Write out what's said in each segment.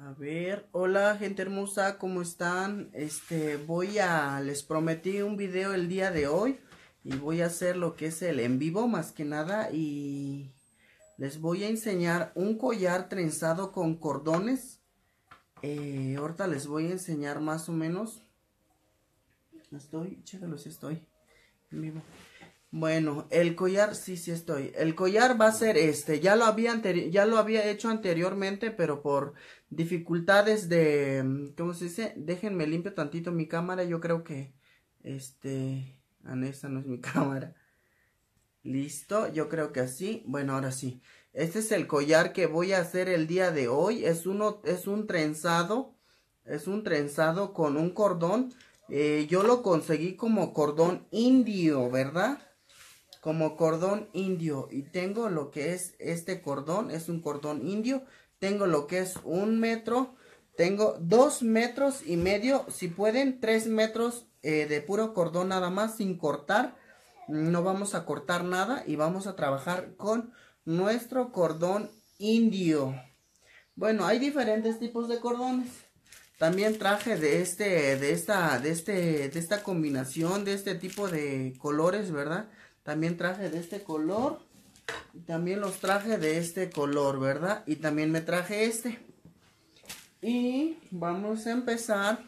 A ver, hola gente hermosa, ¿cómo están? Este, voy a, les prometí un video el día de hoy y voy a hacer lo que es el en vivo más que nada y les voy a enseñar un collar trenzado con cordones. Eh, ahorita les voy a enseñar más o menos. Estoy, chécalo si estoy en vivo. Bueno, el collar, sí, sí estoy. El collar va a ser este. Ya lo había, ya lo había hecho anteriormente, pero por dificultades de... ¿Cómo se dice? Déjenme limpio tantito mi cámara. Yo creo que... Este... Ah, esa no es mi cámara. Listo, yo creo que así. Bueno, ahora sí. Este es el collar que voy a hacer el día de hoy. Es, uno, es un trenzado. Es un trenzado con un cordón. Eh, yo lo conseguí como cordón indio, ¿verdad? como cordón indio y tengo lo que es este cordón, es un cordón indio, tengo lo que es un metro, tengo dos metros y medio, si pueden, tres metros eh, de puro cordón nada más sin cortar, no vamos a cortar nada y vamos a trabajar con nuestro cordón indio. Bueno, hay diferentes tipos de cordones. También traje de este, de esta, de este, de esta combinación, de este tipo de colores, ¿verdad? También traje de este color. También los traje de este color, ¿verdad? Y también me traje este. Y vamos a empezar.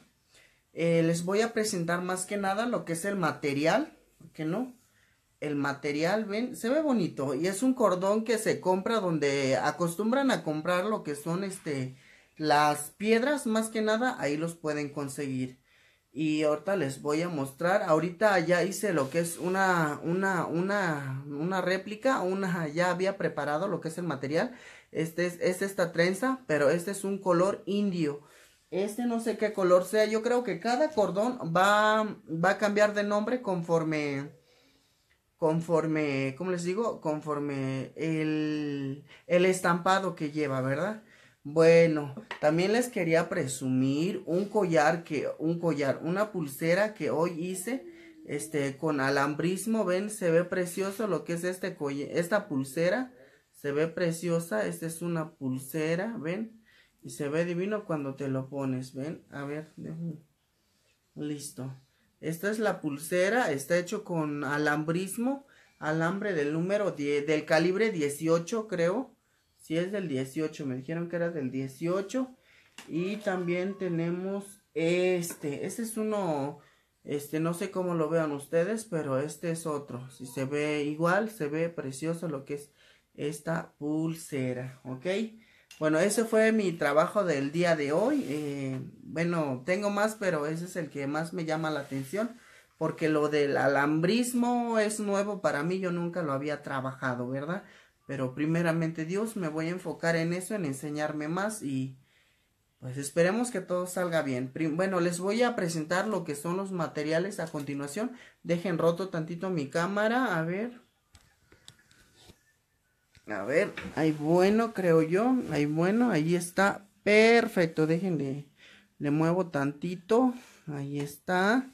Eh, les voy a presentar más que nada lo que es el material. qué no? El material, ven, se ve bonito. Y es un cordón que se compra donde acostumbran a comprar lo que son este las piedras. Más que nada, ahí los pueden conseguir y ahorita les voy a mostrar. Ahorita ya hice lo que es una, una, una, una réplica, una, ya había preparado lo que es el material. Este es, esta trenza, pero este es un color indio. Este no sé qué color sea, yo creo que cada cordón va, va a cambiar de nombre conforme, conforme, ¿cómo les digo? Conforme el, el estampado que lleva, ¿verdad? Bueno, también les quería presumir un collar que, un collar, una pulsera que hoy hice, este, con alambrismo, ven, se ve precioso lo que es este collar, esta pulsera, se ve preciosa, esta es una pulsera, ven, y se ve divino cuando te lo pones, ven, a ver, listo. Esta es la pulsera, está hecho con alambrismo, alambre del número 10, del calibre 18 creo. Si es del 18, me dijeron que era del 18. Y también tenemos este. ese es uno. Este, no sé cómo lo vean ustedes, pero este es otro. Si se ve igual, se ve precioso lo que es esta pulsera, ¿ok? Bueno, ese fue mi trabajo del día de hoy. Eh, bueno, tengo más, pero ese es el que más me llama la atención. Porque lo del alambrismo es nuevo para mí, yo nunca lo había trabajado, ¿verdad? Pero primeramente Dios, me voy a enfocar en eso, en enseñarme más y pues esperemos que todo salga bien. Bueno, les voy a presentar lo que son los materiales a continuación. Dejen roto tantito mi cámara, a ver. A ver, ahí bueno, creo yo. ahí bueno, ahí está. Perfecto, déjenle. Le muevo tantito. Ahí está.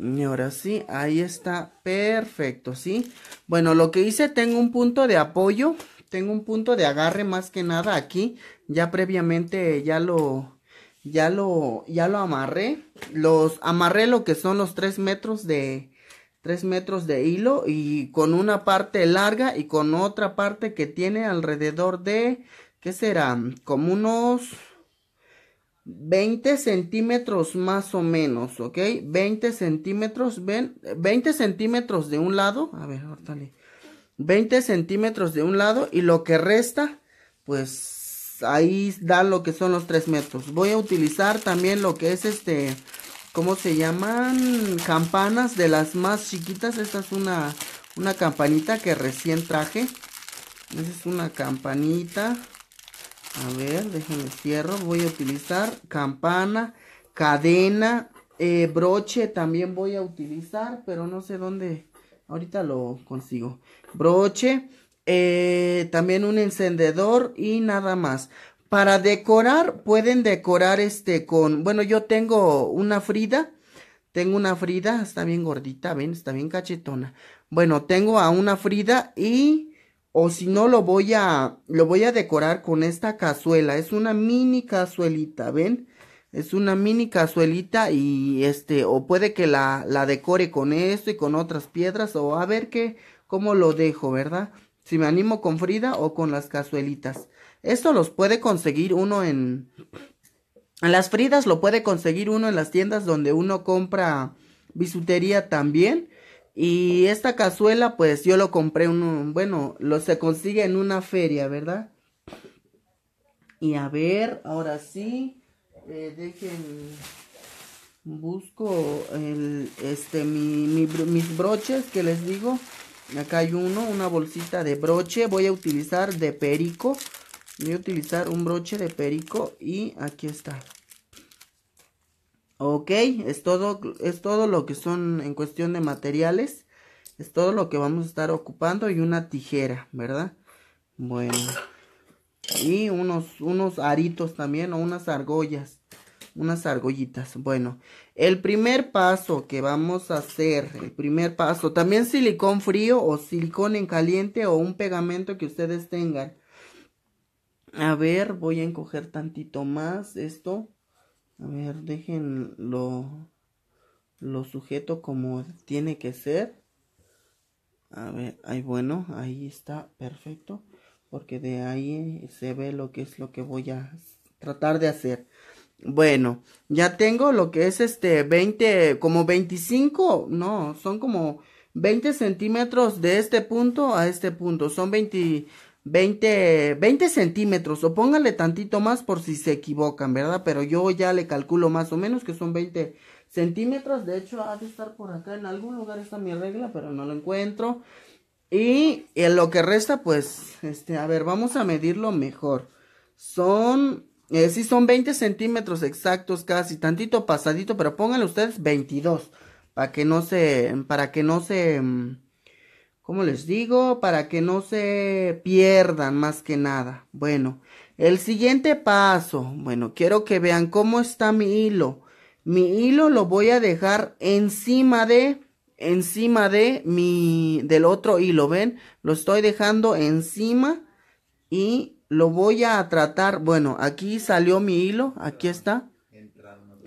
Y ahora sí, ahí está perfecto, ¿sí? Bueno, lo que hice, tengo un punto de apoyo, tengo un punto de agarre más que nada aquí. Ya previamente ya lo, ya lo, ya lo amarré. Los, amarré lo que son los 3 metros de, 3 metros de hilo y con una parte larga y con otra parte que tiene alrededor de, ¿qué será? Como unos 20 centímetros más o menos, ¿ok? 20 centímetros, ven, 20 centímetros de un lado, a ver, 20 centímetros de un lado y lo que resta, pues ahí da lo que son los 3 metros. Voy a utilizar también lo que es este, ¿cómo se llaman? Campanas de las más chiquitas, esta es una, una campanita que recién traje, esta es una campanita, a ver, déjenme cierro. Voy a utilizar campana, cadena, eh, broche también voy a utilizar, pero no sé dónde. Ahorita lo consigo. Broche, eh, también un encendedor y nada más. Para decorar, pueden decorar este con, bueno, yo tengo una Frida. Tengo una Frida, está bien gordita, ven, está bien cachetona. Bueno, tengo a una Frida y o si no lo voy a lo voy a decorar con esta cazuela es una mini cazuelita ven es una mini cazuelita y este o puede que la, la decore con esto y con otras piedras o a ver qué cómo lo dejo verdad si me animo con Frida o con las cazuelitas esto los puede conseguir uno en las Fridas lo puede conseguir uno en las tiendas donde uno compra bisutería también y esta cazuela, pues yo lo compré, uno, bueno, lo se consigue en una feria, ¿verdad? Y a ver, ahora sí, eh, dejen, busco este, mis broches que les digo. Acá hay uno, una bolsita de broche, voy a utilizar de perico. Voy a utilizar un broche de perico y aquí está. Ok, es todo, es todo lo que son en cuestión de materiales. Es todo lo que vamos a estar ocupando y una tijera, ¿verdad? Bueno. Y unos, unos aritos también o unas argollas. Unas argollitas. Bueno, el primer paso que vamos a hacer, el primer paso, también silicón frío o silicón en caliente o un pegamento que ustedes tengan. A ver, voy a encoger tantito más esto. A ver, déjenlo. Lo sujeto como tiene que ser. A ver, ahí bueno, ahí está, perfecto. Porque de ahí se ve lo que es lo que voy a tratar de hacer. Bueno, ya tengo lo que es este 20, como 25, no, son como 20 centímetros de este punto a este punto. Son 20, 20, 20 centímetros, o póngale tantito más por si se equivocan, ¿verdad? Pero yo ya le calculo más o menos que son 20 centímetros. De hecho, ha de estar por acá, en algún lugar está mi regla, pero no lo encuentro. Y en lo que resta, pues, este, a ver, vamos a medirlo mejor. Son, eh, sí, son 20 centímetros exactos casi, tantito pasadito, pero pónganle ustedes 22, para que no se, para que no se... Mm, ¿cómo les digo? Para que no se pierdan más que nada. Bueno, el siguiente paso, bueno, quiero que vean cómo está mi hilo. Mi hilo lo voy a dejar encima de, encima de mi, del otro hilo, ¿ven? Lo estoy dejando encima y lo voy a tratar, bueno, aquí salió mi hilo, aquí está.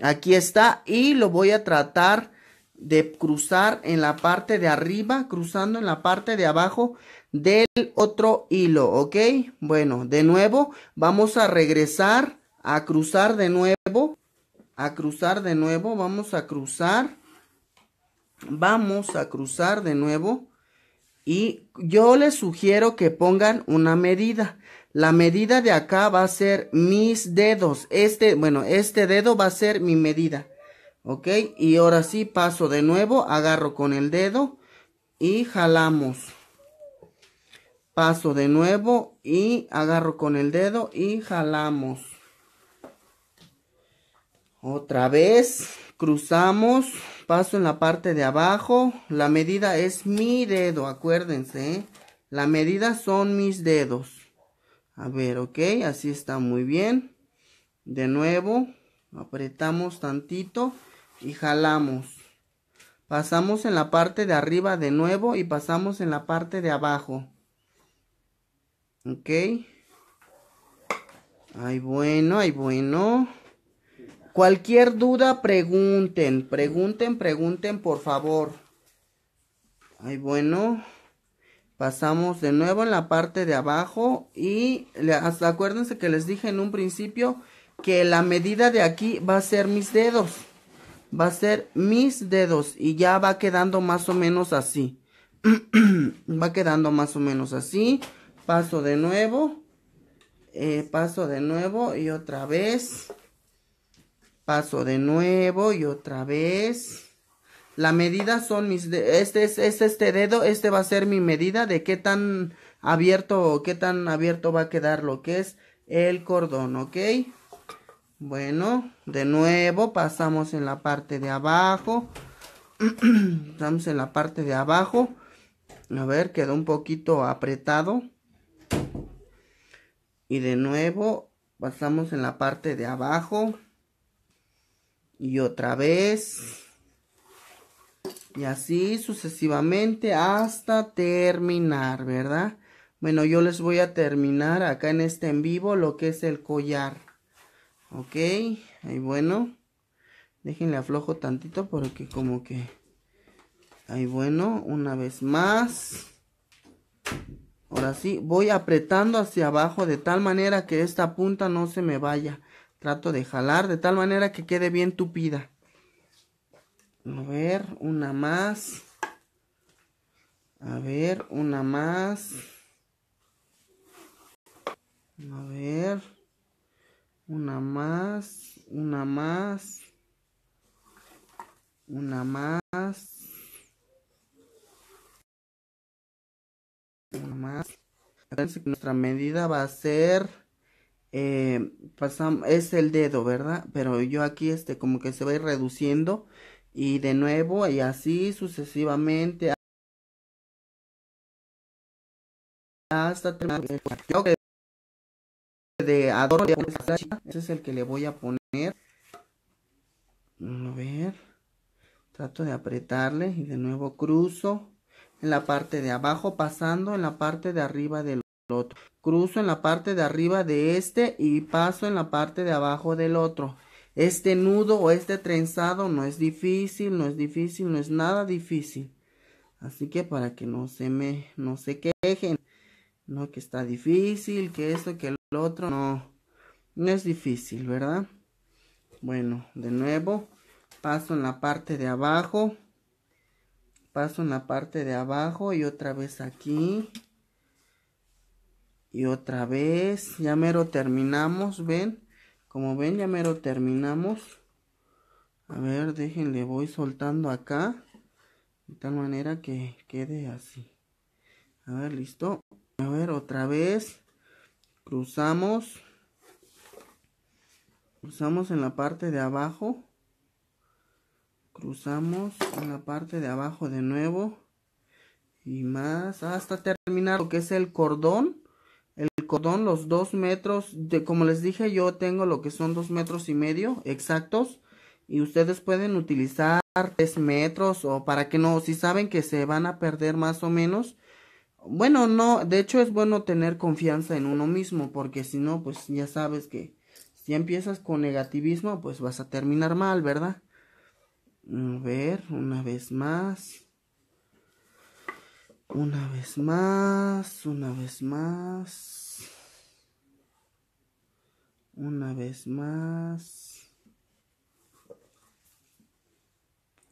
Aquí está y lo voy a tratar de cruzar en la parte de arriba, cruzando en la parte de abajo del otro hilo, ¿ok? Bueno, de nuevo vamos a regresar a cruzar de nuevo, a cruzar de nuevo, vamos a cruzar, vamos a cruzar de nuevo y yo les sugiero que pongan una medida. La medida de acá va a ser mis dedos, este, bueno, este dedo va a ser mi medida ok y ahora sí paso de nuevo agarro con el dedo y jalamos paso de nuevo y agarro con el dedo y jalamos otra vez cruzamos paso en la parte de abajo la medida es mi dedo acuérdense ¿eh? la medida son mis dedos a ver ok así está muy bien de nuevo apretamos tantito y jalamos. Pasamos en la parte de arriba de nuevo y pasamos en la parte de abajo. Ok. Ay, bueno, ay, bueno. Cualquier duda, pregunten, pregunten, pregunten, por favor. Ay, bueno. Pasamos de nuevo en la parte de abajo y acuérdense que les dije en un principio que la medida de aquí va a ser mis dedos va a ser mis dedos y ya va quedando más o menos así. va quedando más o menos así. Paso de nuevo. Eh, paso de nuevo y otra vez. Paso de nuevo y otra vez. La medida son mis... Este es, este, este dedo, este va a ser mi medida de qué tan abierto o qué tan abierto va a quedar lo que es el cordón, ¿ok? Bueno, de nuevo pasamos en la parte de abajo. Estamos en la parte de abajo. A ver, quedó un poquito apretado. Y de nuevo pasamos en la parte de abajo. Y otra vez. Y así sucesivamente hasta terminar, ¿verdad? Bueno, yo les voy a terminar acá en este en vivo lo que es el collar. Ok, ahí bueno. Déjenle aflojo tantito porque como que... Ahí bueno, una vez más. Ahora sí, voy apretando hacia abajo de tal manera que esta punta no se me vaya. Trato de jalar de tal manera que quede bien tupida. A ver, una más. A ver, una más. A ver. Una más, una más, una más, una más. que nuestra medida va a ser, eh, es el dedo, ¿verdad? Pero yo aquí este como que se va a ir reduciendo y de nuevo y así sucesivamente hasta terminar de adorno. Ese es el que le voy a poner. A ver. Trato de apretarle y de nuevo cruzo en la parte de abajo pasando en la parte de arriba del otro. Cruzo en la parte de arriba de este y paso en la parte de abajo del otro. Este nudo o este trenzado no es difícil, no es difícil, no es nada difícil. Así que para que no se me, no se quejen, no que está difícil, que esto, que lo otro no, no es difícil, ¿verdad? Bueno, de nuevo, paso en la parte de abajo, paso en la parte de abajo y otra vez aquí. Y otra vez, ya mero terminamos, ven, como ven ya mero terminamos. A ver, déjenle, voy soltando acá, de tal manera que quede así. A ver, listo. A ver, otra vez cruzamos cruzamos en la parte de abajo cruzamos en la parte de abajo de nuevo y más hasta terminar lo que es el cordón el cordón los dos metros de como les dije yo tengo lo que son dos metros y medio exactos y ustedes pueden utilizar tres metros o para que no si saben que se van a perder más o menos bueno, no, de hecho es bueno tener confianza en uno mismo, porque si no, pues ya sabes que si empiezas con negativismo, pues vas a terminar mal, ¿verdad? A ver, una vez más. Una vez más, una vez más. Una vez más.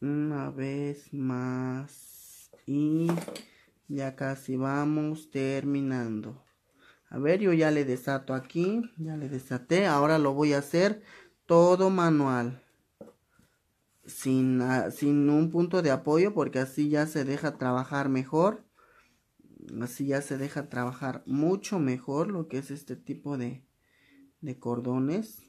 Una vez más. Y ya casi vamos terminando. A ver, yo ya le desato aquí. Ya le desaté. Ahora lo voy a hacer todo manual. Sin, ah, sin un punto de apoyo porque así ya se deja trabajar mejor. Así ya se deja trabajar mucho mejor lo que es este tipo de, de cordones.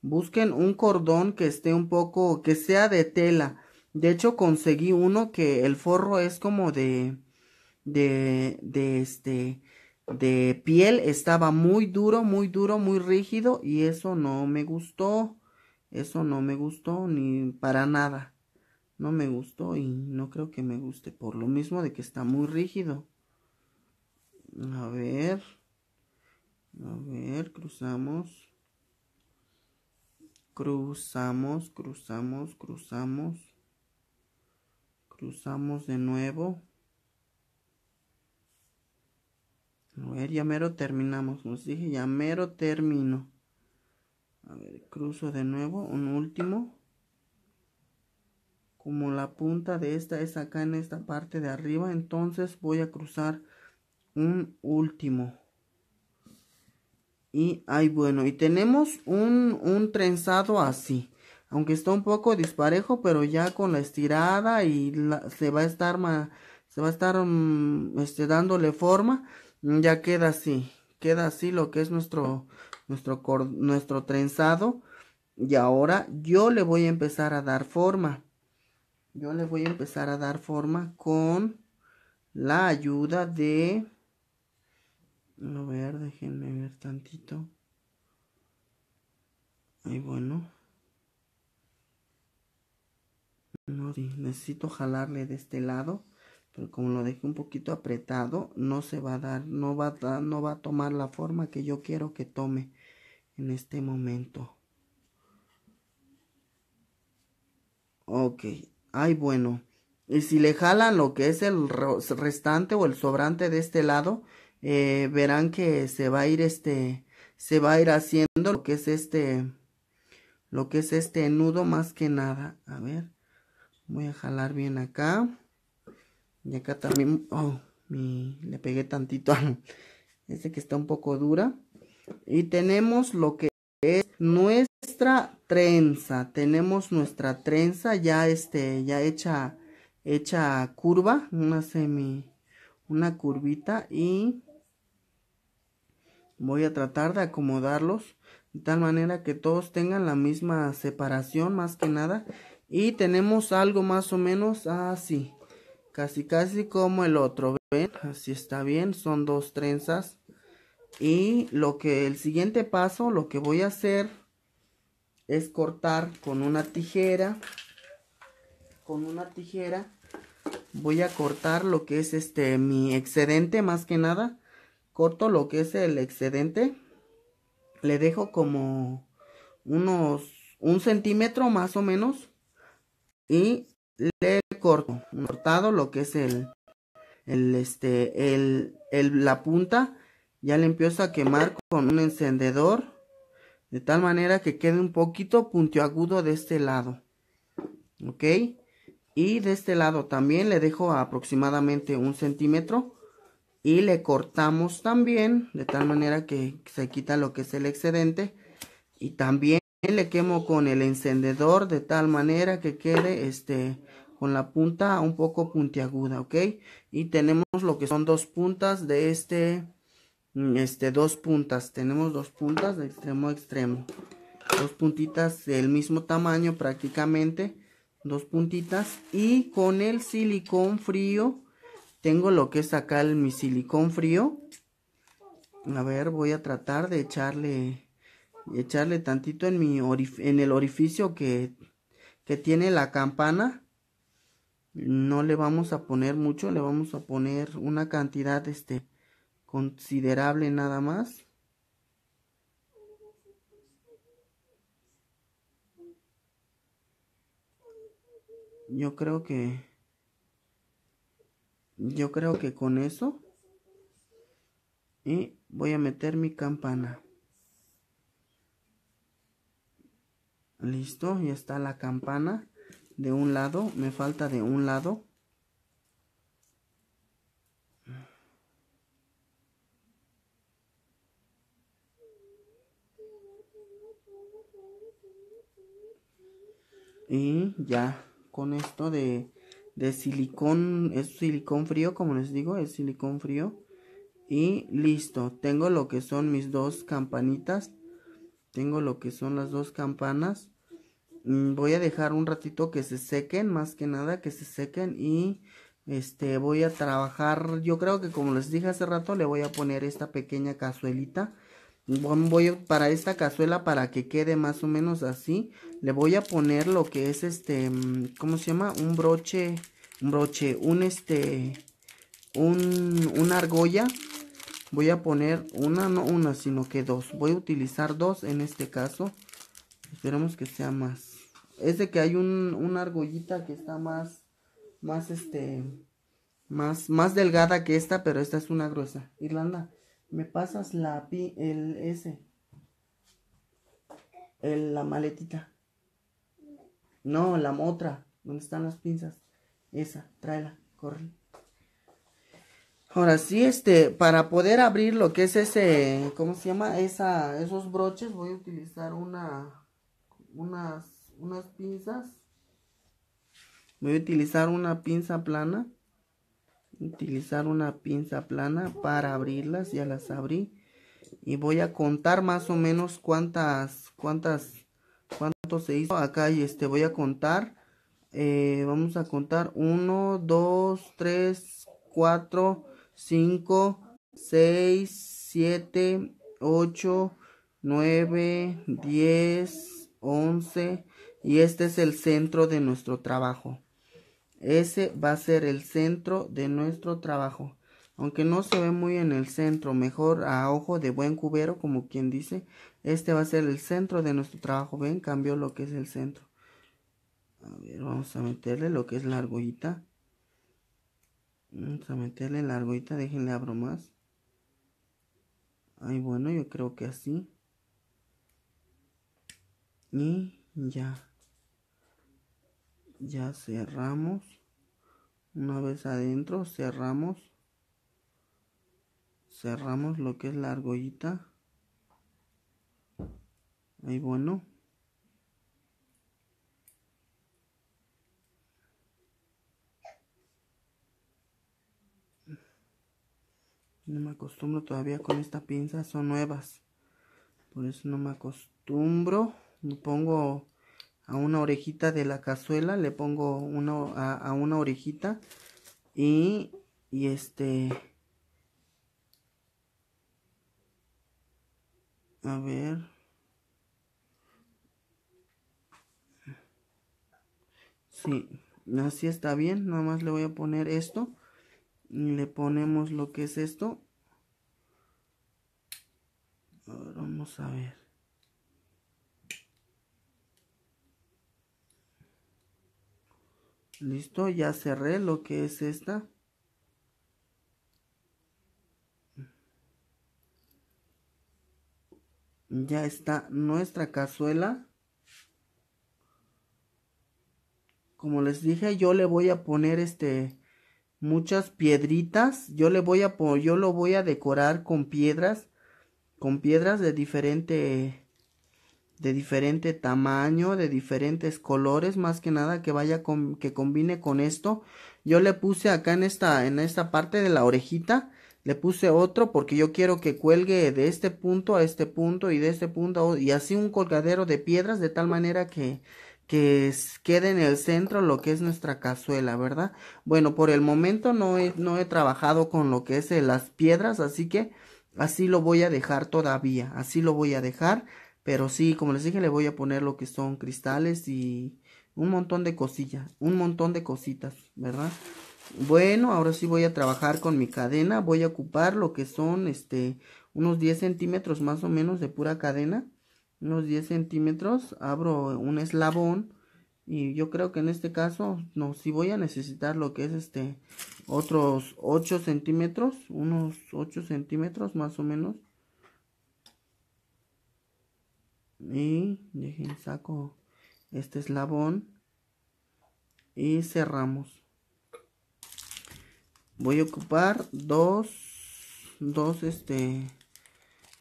Busquen un cordón que esté un poco, que sea de tela. De hecho conseguí uno que el forro es como de de, este, de piel estaba muy duro, muy duro, muy rígido y eso no me gustó. Eso no me gustó ni para nada. No me gustó y no creo que me guste por lo mismo de que está muy rígido. A ver. A ver, cruzamos. Cruzamos, cruzamos, cruzamos. Cruzamos de nuevo. A ver, ya mero terminamos. Nos dije, ya mero termino. A ver, cruzo de nuevo, un último. Como la punta de esta es acá en esta parte de arriba, entonces voy a cruzar un último. Y ahí bueno, y tenemos un, un trenzado así. Aunque está un poco disparejo, pero ya con la estirada y la, se va a estar, más se va a estar mm, este, dándole forma. Mm, ya queda así, queda así lo que es nuestro, nuestro, nuestro trenzado. Y ahora yo le voy a empezar a dar forma. Yo le voy a empezar a dar forma con la ayuda de... A ver, déjenme ver tantito. Ahí bueno. necesito jalarle de este lado pero como lo dejé un poquito apretado, no se va a dar, no va a, no va a tomar la forma que yo quiero que tome en este momento. Ok, ay bueno, y si le jalan lo que es el restante o el sobrante de este lado, eh, verán que se va a ir este, se va a ir haciendo lo que es este, lo que es este nudo más que nada. A ver, voy a jalar bien acá. Y acá también, oh, le pegué tantito a ese que está un poco dura. Y tenemos lo que es nuestra trenza. Tenemos nuestra trenza ya este, ya hecha, hecha curva, una semi, una curvita y voy a tratar de acomodarlos de tal manera que todos tengan la misma separación más que nada y tenemos algo más o menos así casi casi como el otro ven así está bien son dos trenzas y lo que el siguiente paso lo que voy a hacer es cortar con una tijera con una tijera voy a cortar lo que es este mi excedente más que nada corto lo que es el excedente le dejo como unos un centímetro más o menos y le corto, cortado lo que es el, el este, el, el, la punta, ya le empiezo a quemar con un encendedor, de tal manera que quede un poquito puntiagudo de este lado, ok, y de este lado también le dejo aproximadamente un centímetro, y le cortamos también, de tal manera que se quita lo que es el excedente, y también le quemo con el encendedor de tal manera que quede este la punta un poco puntiaguda, ¿ok? Y tenemos lo que son dos puntas de este, mm, este, dos puntas, tenemos dos puntas de extremo a extremo, dos puntitas del mismo tamaño prácticamente, dos puntitas y con el silicón frío, tengo lo que es acá el, mi silicón frío, a ver, voy a tratar de echarle, echarle tantito en, mi en el orificio que, que tiene la campana no le vamos a poner mucho, le vamos a poner una cantidad este considerable nada más. Yo creo que yo creo que con eso y voy a meter mi campana. Listo, ya está la campana de un lado, me falta de un lado. Y ya, con esto de, de silicón, es silicón frío, como les digo, es silicón frío. Y listo, tengo lo que son mis dos campanitas. Tengo lo que son las dos campanas. Mm, voy a dejar un ratito que se sequen, más que nada que se sequen y este voy a trabajar, yo creo que como les dije hace rato le voy a poner esta pequeña cazuelita. Voy para esta cazuela para que quede más o menos así, le voy a poner lo que es este, mm, ¿cómo se llama? Un broche, un broche, un este, un, una argolla. Voy a poner una, no una, sino que dos. Voy a utilizar dos en este caso. Esperemos que sea más es de que hay un, una argollita que está más, más este, más, más delgada que esta, pero esta es una gruesa. Irlanda, me pasas la pi, el ese, el, la maletita. No, la otra, donde están las pinzas. Esa, tráela, corre. Ahora sí, este, para poder abrir lo que es ese, ¿cómo se llama? Esa, esos broches, voy a utilizar una, unas unas pinzas. Voy a utilizar una pinza plana. Utilizar una pinza plana para abrirlas. Ya las abrí. Y voy a contar más o menos cuántas, cuántas, cuánto se hizo. Acá y este voy a contar. Eh, vamos a contar 1, 2, 3, 4, 5, 6, 7, 8, 9, 10, 11, y este es el centro de nuestro trabajo. Ese va a ser el centro de nuestro trabajo. Aunque no se ve muy en el centro, mejor a ojo de buen cubero, como quien dice, este va a ser el centro de nuestro trabajo. Ven, cambió lo que es el centro. A ver, vamos a meterle lo que es la argollita. Vamos a meterle la argollita, déjenle abro más. Ay, bueno, yo creo que así. Y ya ya cerramos una vez adentro cerramos cerramos lo que es la argollita ahí bueno no me acostumbro todavía con esta pinza son nuevas por eso no me acostumbro no pongo a una orejita de la cazuela, le pongo uno a, una orejita y, este... A ver. Sí, así está bien. Nada más le voy a poner esto. le ponemos lo que es esto. vamos a ver. listo ya cerré lo que es esta ya está nuestra cazuela como les dije yo le voy a poner este muchas piedritas yo le voy a yo lo voy a decorar con piedras con piedras de diferente de diferente tamaño, de diferentes colores, más que nada que vaya con, que combine con esto. Yo le puse acá en esta, en esta parte de la orejita, le puse otro porque yo quiero que cuelgue de este punto a este punto y de este punto a, y así un colgadero de piedras de tal manera que, que quede en el centro lo que es nuestra cazuela, ¿verdad? Bueno, por el momento no he, no he trabajado con lo que es eh, las piedras, así que así lo voy a dejar todavía, así lo voy a dejar pero sí, como les dije, le voy a poner lo que son cristales y un montón de cosillas, un montón de cositas, ¿verdad? Bueno, ahora sí voy a trabajar con mi cadena. Voy a ocupar lo que son este unos 10 centímetros más o menos de pura cadena. Unos 10 centímetros. Abro un eslabón. Y yo creo que en este caso, no, si voy a necesitar lo que es este, otros 8 centímetros, unos 8 centímetros más o menos y dejen saco este eslabón y cerramos voy a ocupar dos dos este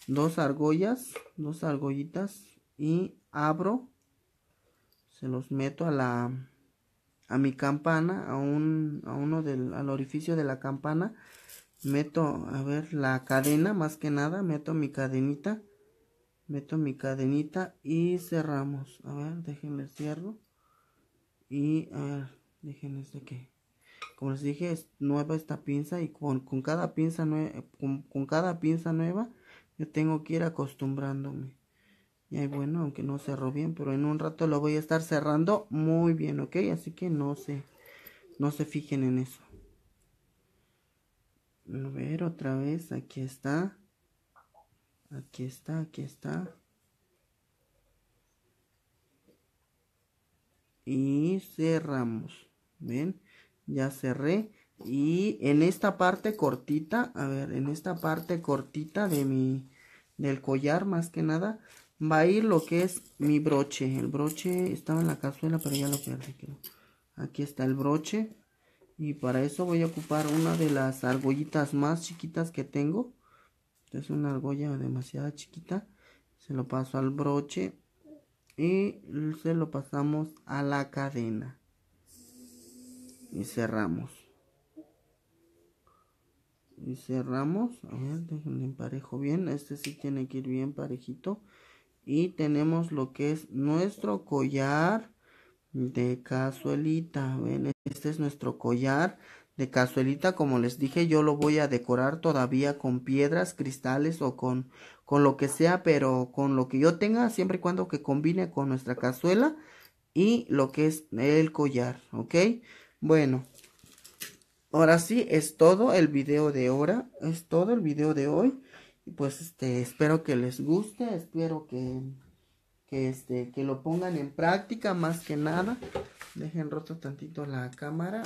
dos argollas dos argollitas y abro se los meto a la a mi campana a un a uno del al orificio de la campana meto a ver la cadena más que nada meto mi cadenita meto mi cadenita y cerramos a ver déjenme cierro y a ver déjenme de este que como les dije es nueva esta pinza y con, con cada pinza nueva con, cada pinza nueva yo tengo que ir acostumbrándome y bueno aunque no cerró bien pero en un rato lo voy a estar cerrando muy bien ok así que no se no se fijen en eso a ver otra vez aquí está Aquí está, aquí está. Y cerramos. ¿Ven? Ya cerré. Y en esta parte cortita, a ver, en esta parte cortita de mi, del collar más que nada, va a ir lo que es mi broche. El broche estaba en la cazuela, pero ya lo perdí. Aquí está el broche. Y para eso voy a ocupar una de las argollitas más chiquitas que tengo es una argolla demasiado chiquita se lo paso al broche y se lo pasamos a la cadena y cerramos y cerramos a ver déjenme emparejo bien este sí tiene que ir bien parejito y tenemos lo que es nuestro collar de casuelita ¿ven? este es nuestro collar de cazuelita, como les dije, yo lo voy a decorar todavía con piedras, cristales o con, con lo que sea, pero con lo que yo tenga, siempre y cuando que combine con nuestra cazuela y lo que es el collar, ¿ok? Bueno, ahora sí es todo el video de ahora, es todo el video de hoy. Pues este, espero que les guste, espero que, que este, que lo pongan en práctica más que nada. Dejen roto tantito la cámara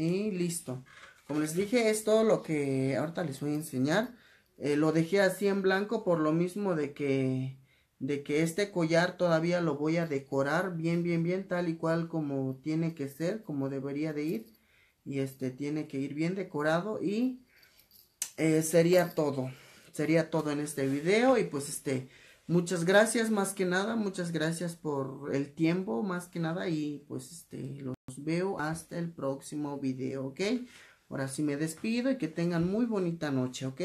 y listo. Como les dije, es todo lo que ahorita les voy a enseñar. Eh, lo dejé así en blanco por lo mismo de que, de que este collar todavía lo voy a decorar bien, bien, bien, tal y cual como tiene que ser, como debería de ir. Y este tiene que ir bien decorado y eh, sería todo. Sería todo en este video y pues este... Muchas gracias más que nada, muchas gracias por el tiempo más que nada y pues este los veo hasta el próximo video, ¿ok? Ahora sí me despido y que tengan muy bonita noche, ¿ok?